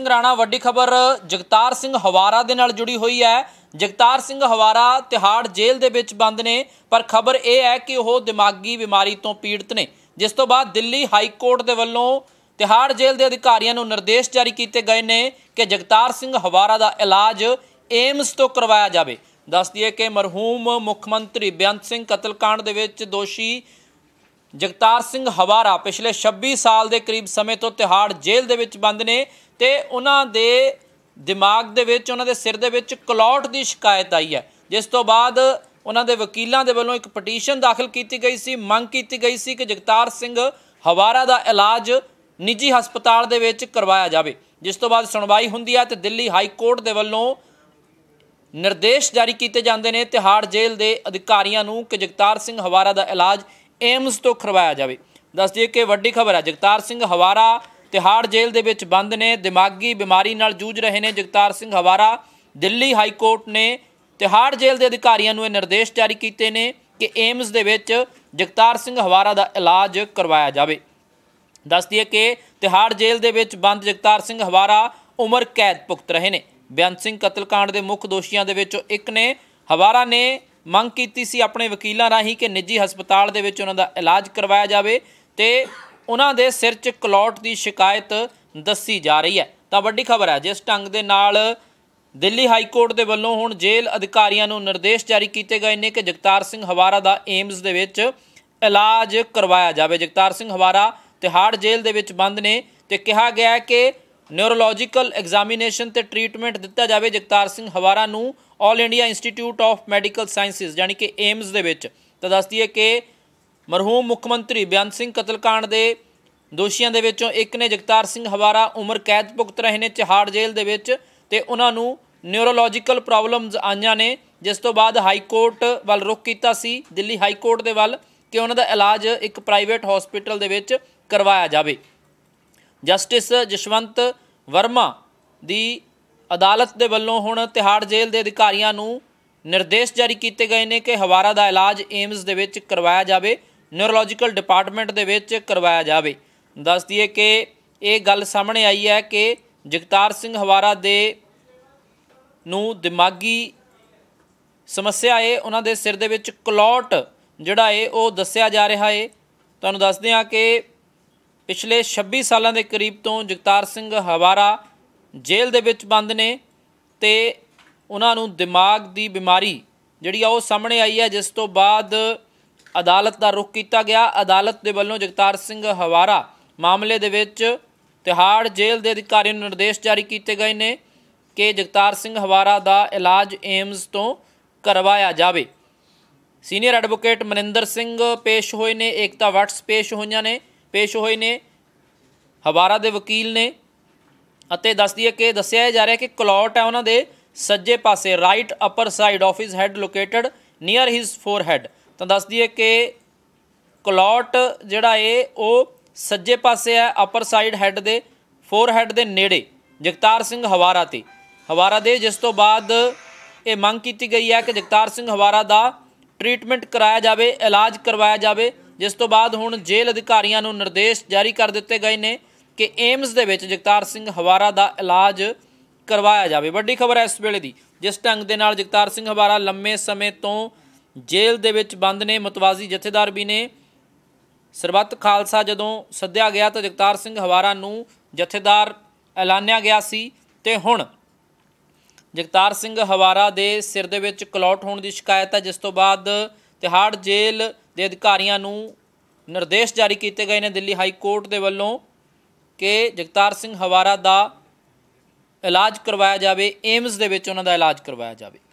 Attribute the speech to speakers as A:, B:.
A: ਸਿੰਘ ਰਾਣਾ ਵੱਡੀ ਖਬਰ ਜਗਤਾਰ ਸਿੰਘ ਹਵਾਰਾ ਦੇ ਨਾਲ ਜੁੜੀ ਹੋਈ ਹੈ ਜਗਤਾਰ ਸਿੰਘ ਹਵਾਰਾ ਤਿਹਾੜ ਜੇਲ੍ਹ ਦੇ ਵਿੱਚ ਬੰਦ ਨੇ ਪਰ ਖਬਰ ਇਹ ਹੈ ਕਿ ਉਹ ਦਿਮਾਗੀ ਬਿਮਾਰੀ ਤੋਂ ਪੀੜਤ ਨੇ ਜਿਸ ਤੋਂ ਬਾਅਦ ਦਿੱਲੀ ਹਾਈ ਕੋਰਟ ਦੇ ਵੱਲੋਂ ਤਿਹਾੜ ਜੇਲ੍ਹ ਦੇ ਅਧਿਕਾਰੀਆਂ ਨੂੰ ਨਿਰਦੇਸ਼ ਜਾਰੀ ਕੀਤੇ ਗਏ ਨੇ ਕਿ ਜਗਤਾਰ ਸਿੰਘ ਹਵਾਰਾ ਦਾ ਇਲਾਜ ਏਮਸ ਤੋਂ ਕਰਵਾਇਆ ਜਾਵੇ ਦੱਸ ਦਈਏ ਕਿ ਮਰਹੂਮ ਮੁੱਖ ਮੰਤਰੀ ਬਿਆੰਤ ਸਿੰਘ ਕਤਲकांड ਦੇ ਵਿੱਚ ਦੋਸ਼ੀ ਜਗਤਾਰ ਸਿੰਘ ਹਵਾਰਾ ਪਿਛਲੇ 26 ਸਾਲ ਦੇ ਕਰੀਬ ਸਮੇਂ ਤੋਂ ਤਿਹਾੜ ਜੇਲ੍ਹ ਦੇ ਵਿੱਚ ਬੰਦ ਨੇ ਤੇ ਉਹਨਾਂ ਦੇ ਦਿਮਾਗ ਦੇ ਵਿੱਚ ਉਹਨਾਂ ਦੇ ਸਿਰ ਦੇ ਵਿੱਚ ਕਲੌਟ ਦੀ ਸ਼ਿਕਾਇਤ ਆਈ ਹੈ ਜਿਸ ਤੋਂ ਬਾਅਦ ਉਹਨਾਂ ਦੇ ਵਕੀਲਾਂ ਦੇ ਵੱਲੋਂ ਇੱਕ ਪਟੀਸ਼ਨ ਦਾਖਲ ਕੀਤੀ ਗਈ ਸੀ ਮੰਗ ਕੀਤੀ ਗਈ ਸੀ ਕਿ ਜਗਤਾਰ ਸਿੰਘ ਹਵਾਰਾ ਦਾ ਇਲਾਜ ਨਿੱਜੀ ਹਸਪਤਾਲ ਦੇ ਵਿੱਚ ਕਰਵਾਇਆ ਜਾਵੇ ਜਿਸ ਤੋਂ ਬਾਅਦ ਸੁਣਵਾਈ ਹੁੰਦੀ ਹੈ ਤੇ ਦਿੱਲੀ ਹਾਈ ਕੋਰਟ ਦੇ ਵੱਲੋਂ ਨਿਰਦੇਸ਼ ਜਾਰੀ ਕੀਤੇ ਜਾਂਦੇ ਨੇ ਤਿਹਾੜ ਜੇਲ੍ਹ ਦੇ ਅਧਿਕਾਰੀਆਂ ਨੂੰ ਕਿ ਜਗਤਾਰ ਸਿੰਘ ਹਵਾਰਾ ਦਾ ਇਲਾਜ ਏਮਸ ਤੋਂ ਕਰਵਾਇਆ ਜਾਵੇ ਦੱਸ ਦਈਏ ਕਿ ਵੱਡੀ ਖਬਰ ਹੈ ਜਗਤਾਰ ਸਿੰਘ ਹਵਾਰਾ ਤਿਹਾੜ ਜੇਲ੍ਹ ਦੇ ਵਿੱਚ ਬੰਦ ਨੇ ਦਿਮਾਗੀ ਬਿਮਾਰੀ ਨਾਲ ਜੂਝ ਰਹੇ ਨੇ ਜਗਤਾਰ ਸਿੰਘ ਹਵਾਰਾ ਦਿੱਲੀ ਹਾਈ ਕੋਰਟ ਨੇ ਤਿਹਾੜ ਜੇਲ੍ਹ ਦੇ ਅਧਿਕਾਰੀਆਂ ਨੂੰ ਇਹ ਨਿਰਦੇਸ਼ ਜਾਰੀ ਕੀਤੇ ਨੇ ਕਿ ਏਮਜ਼ ਦੇ ਵਿੱਚ ਜਗਤਾਰ ਸਿੰਘ ਹਵਾਰਾ ਦਾ ਇਲਾਜ ਕਰਵਾਇਆ ਜਾਵੇ ਦੱਸ ਦਈਏ ਕਿ ਤਿਹਾੜ ਜੇਲ੍ਹ ਦੇ ਵਿੱਚ ਬੰਦ ਜਗਤਾਰ ਸਿੰਘ ਹਵਾਰਾ ਉਮਰ ਕੈਦ ਭੁਗਤ ਰਹੇ ਨੇ ਬਿਆਨ ਸਿੰਘ ਕਤਲकांड ਦੇ ਮੁੱਖ ਦੋਸ਼ੀਆਂ ਦੇ ਵਿੱਚੋਂ ਇੱਕ ਨੇ ਹਵਾਰਾ ਨੇ ਮੰਗ ਕੀਤੀ ਸੀ ਆਪਣੇ ਵਕੀਲਾਂ ਰਾਹੀਂ ਕਿ ਨਿੱਜੀ ਹਸਪਤਾਲ ਦੇ ਵਿੱਚ ਉਹਨਾਂ ਦਾ ਇਲਾਜ ਕਰਵਾਇਆ ਜਾਵੇ ਤੇ ਉਹਨਾਂ ਦੇ ਸਿਰ 'ਚ ਕਲੌਟ ਦੀ ਸ਼ਿਕਾਇਤ ਦੱਸੀ ਜਾ ਰਹੀ ਹੈ ਤਾਂ ਵੱਡੀ ਖਬਰ ਹੈ ਜਿਸ ਢੰਗ ਦੇ ਨਾਲ ਦਿੱਲੀ ਹਾਈ ਕੋਰਟ ਦੇ ਵੱਲੋਂ ਹੁਣ ਜੇਲ੍ਹ ਅਧਿਕਾਰੀਆਂ ਨੂੰ ਨਿਰਦੇਸ਼ ਜਾਰੀ ਕੀਤੇ ਗਏ ਨੇ ਕਿ ਜਗਤਾਰ ਸਿੰਘ ਹਵਾਰਾ ਦਾ ਏਮਜ਼ ਦੇ ਵਿੱਚ ਇਲਾਜ ਕਰਵਾਇਆ ਜਾਵੇ ਜਗਤਾਰ ਸਿੰਘ ਹਵਾਰਾ ਤਿਹਾੜ ਜੇਲ੍ਹ ਦੇ ਵਿੱਚ ਬੰਦ ਨੇ ਤੇ ਕਿਹਾ ਗਿਆ ਕਿ ਨਿਊਰੋਲੋਜੀਕਲ ਐਗਜ਼ਾਮੀਨੇਸ਼ਨ ਤੇ ਟ੍ਰੀਟਮੈਂਟ ਦਿੱਤਾ ਜਾਵੇ ਜਗਤਾਰ ਸਿੰਘ ਹਵਾਰਾ ਨੂੰ all India institute of medical sciences ਯਾਨੀ ਕਿ ਏਮਜ਼ ਦੇ ਵਿੱਚ ਤਾਂ ਦੱਸਦੀ ਹੈ ਕਿ ਮਰਹੂਮ ਮੁੱਖ ਮੰਤਰੀ ਬਿਆਨ ਸਿੰਘ ਕਤਲकांड ਦੇ ਦੋਸ਼ੀਆਂ ਦੇ ਵਿੱਚੋਂ ਇੱਕ ਨੇ ਜਗਤਾਰ ਸਿੰਘ ਹਵਾਰਾ ਉਮਰ ਕੈਦ ਭੁਗਤ ਰਹੇ ਨੇ ਚਿਹਾੜ ਜੇਲ੍ਹ ਦੇ ਵਿੱਚ ਤੇ ਉਹਨਾਂ ਨੂੰ ਨਿਊਰੋਲੋਜੀਕਲ ਪ੍ਰੋਬਲਮਸ ਆਈਆਂ ਨੇ ਜਿਸ ਤੋਂ ਬਾਅਦ ਹਾਈ ਕੋਰਟ ਵੱਲ ਰੁਖ ਕੀਤਾ ਸੀ ਦਿੱਲੀ ਹਾਈ ਕੋਰਟ ਦੇ ਵੱਲ ਕਿ ਉਹਨਾਂ ਦਾ ਇਲਾਜ ਇੱਕ ਪ੍ਰਾਈਵੇਟ ਹਸਪੀਟਲ ਦੇ ਵਿੱਚ ਕਰਵਾਇਆ ਜਾਵੇ ਜਸਟਿਸ ਜਸ਼ਵੰਤ ਵਰਮਾ ਦੀ ਅਦਾਲਤ ਦੇ ਵੱਲੋਂ ਹੁਣ ਤਿਹਾੜ ਜੇਲ੍ਹ ਦੇ ਅਧਿਕਾਰੀਆਂ ਨੂੰ ਨਿਰਦੇਸ਼ ਜਾਰੀ ਕੀਤੇ ਗਏ ਨੇ ਕਿ ਹਵਾਰਾ ਦਾ ਇਲਾਜ ਏਮਸ ਦੇ ਵਿੱਚ ਕਰਵਾਇਆ ਜਾਵੇ ਨਿਊਰੋਲੋਜੀਕਲ ਡਿਪਾਰਟਮੈਂਟ ਦੇ ਵਿੱਚ ਕਰਵਾਇਆ ਜਾਵੇ ਦੱਸ ਦਈਏ ਕਿ ਇਹ ਗੱਲ ਸਾਹਮਣੇ ਆਈ ਹੈ ਕਿ ਜਗਤਾਰ ਸਿੰਘ ਹਵਾਰਾ ਦੇ ਨੂੰ ਦਿਮਾਗੀ ਸਮੱਸਿਆ ਹੈ ਉਹਨਾਂ ਦੇ ਸਿਰ ਦੇ ਵਿੱਚ ਕਲੌਟ ਜਿਹੜਾ ਹੈ ਉਹ ਦੱਸਿਆ ਜਾ ਰਿਹਾ ਹੈ ਤੁਹਾਨੂੰ ਦੱਸਦੇ ਹਾਂ ਕਿ ਪਿਛਲੇ 26 ਸਾਲਾਂ ਦੇ ਕਰੀਬ ਤੋਂ ਜਗਤਾਰ ਸਿੰਘ ਹਵਾਰਾ ਜੇਲ੍ਹ ਦੇ ਵਿੱਚ ਬੰਦ ਨੇ ਤੇ ਉਹਨਾਂ ਨੂੰ ਦਿਮਾਗ ਦੀ ਬਿਮਾਰੀ ਜਿਹੜੀ ਆ ਉਹ ਸਾਹਮਣੇ ਆਈ ਹੈ ਜਿਸ ਤੋਂ ਬਾਅਦ ਅਦਾਲਤ ਦਾ ਰੁਖ ਕੀਤਾ ਗਿਆ ਅਦਾਲਤ ਦੇ ਵੱਲੋਂ ਜਗਤਾਰ ਸਿੰਘ ਹਵਾਰਾ ਮਾਮਲੇ ਦੇ ਵਿੱਚ ਤਿਹਾੜ ਜੇਲ੍ਹ ਦੇ ਅਧਿਕਾਰੀਆਂ ਨੂੰ ਨਿਰਦੇਸ਼ ਜਾਰੀ ਕੀਤੇ ਗਏ ਨੇ ਕਿ ਜਗਤਾਰ ਸਿੰਘ ਹਵਾਰਾ ਦਾ ਇਲਾਜ ਏਮਜ਼ ਤੋਂ ਕਰਵਾਇਆ ਜਾਵੇ ਸੀਨੀਅਰ ਐਡਵੋਕੇਟ ਮਨਿੰਦਰ ਸਿੰਘ ਪੇਸ਼ ਹੋਏ ਨੇ ਏਕਤਾ ਵਟਸ ਪੇਸ਼ ਹੋਈਆਂ ਨੇ ਪੇਸ਼ ਹੋਏ ਨੇ ਹਵਾਰਾ ਦੇ ਵਕੀਲ ਨੇ ਅਤੇ ਦੱਸਦੀ ਹੈ ਕਿ ਦੱਸਿਆ ਜਾ ਰਿਹਾ ਕਿ ਕਲੌਟ ਹੈ ਉਹਨਾਂ ਦੇ ਸੱਜੇ ਪਾਸੇ right upper side of his head located near his forehead ਤਾਂ ਦੱਸ ਦਈਏ ਕਿ ਕਲੌਟ ਜਿਹੜਾ ਏ ਉਹ ਸੱਜੇ ਪਾਸੇ ਹੈ ਅਪਰ ਸਾਈਡ ਹੈੱਡ ਦੇ ਫੋਰ ਹੈੱਡ ਦੇ ਨੇੜੇ ਜਗਤਾਰ ਸਿੰਘ ਹਵਾਰਾ ਤੇ ਹਵਾਰਾ ਦੇ ਜਿਸ ਤੋਂ ਬਾਅਦ ਇਹ ਮੰਗ ਕੀਤੀ ਗਈ ਹੈ ਕਿ ਜਗਤਾਰ ਸਿੰਘ ਹਵਾਰਾ ਦਾ ਟ੍ਰੀਟਮੈਂਟ ਕਰਾਇਆ ਜਾਵੇ ਇਲਾਜ ਕਰਵਾਇਆ ਜਾਵੇ ਜਿਸ ਤੋਂ ਬਾਅਦ ਹੁਣ ਜੇਲ੍ਹ ਅਧਿਕਾਰੀਆਂ ਨੂੰ ਨਿਰਦੇਸ਼ ਜਾਰੀ ਕਰ ਦਿੱਤੇ ਗਏ ਨੇ ਕਿ ਏਮਸ ਦੇ ਵਿੱਚ ਜਗਤਾਰ ਸਿੰਘ ਹਵਾਰਾ ਦਾ ਇਲਾਜ ਕਰਵਾਇਆ ਜਾਵੇ ਵੱਡੀ ਖਬਰ ਹੈ ਇਸ ਵੇਲੇ ਦੀ ਜਿਸ ਢੰਗ ਦੇ ਨਾਲ ਜਗਤਾਰ ਸਿੰਘ ਹਵਾਰਾ ਲੰਮੇ ਸਮੇਂ ਤੋਂ ਜੇਲ੍ਹ ਦੇ ਵਿੱਚ ਬੰਦ ਨੇ ਮਤਵਾਜ਼ੀ ਜਥੇਦਾਰ ਵੀ ਨੇ ਸਰਬੱਤ ਖਾਲਸਾ ਜਦੋਂ ਸੱਦਿਆ ਗਿਆ ਤਾਂ ਜਗਤਾਰ ਸਿੰਘ ਹਵਾਰਾ ਨੂੰ ਜਥੇਦਾਰ ਐਲਾਨਿਆ ਗਿਆ ਸੀ ਤੇ ਹੁਣ ਜਗਤਾਰ ਸਿੰਘ ਹਵਾਰਾ ਦੇ ਸਿਰ ਦੇ ਵਿੱਚ ਕਲੌਟ ਹੋਣ ਦੀ ਸ਼ਿਕਾਇਤ ਹੈ ਜਿਸ ਤੋਂ ਬਾਅਦ ਤਿਹਾੜ ਜੇਲ੍ਹ ਦੇ ਅਧਿਕਾਰੀਆਂ ਨੂੰ ਨਿਰਦੇਸ਼ ਜਾਰੀ ਕੀਤੇ ਗਏ ਨੇ ਦਿੱਲੀ ਹਾਈ ਕੋਰਟ ਦੇ ਵੱਲੋਂ ਕਿ ਜਗਤਾਰ ਸਿੰਘ ਹਵਾਰਾ ਦਾ ਇਲਾਜ ਕਰਵਾਇਆ ਜਾਵੇ ਏਮਸ ਦੇ ਵਿੱਚ ਉਹਨਾਂ ਦਾ ਇਲਾਜ ਕਰਵਾਇਆ ਜਾਵੇ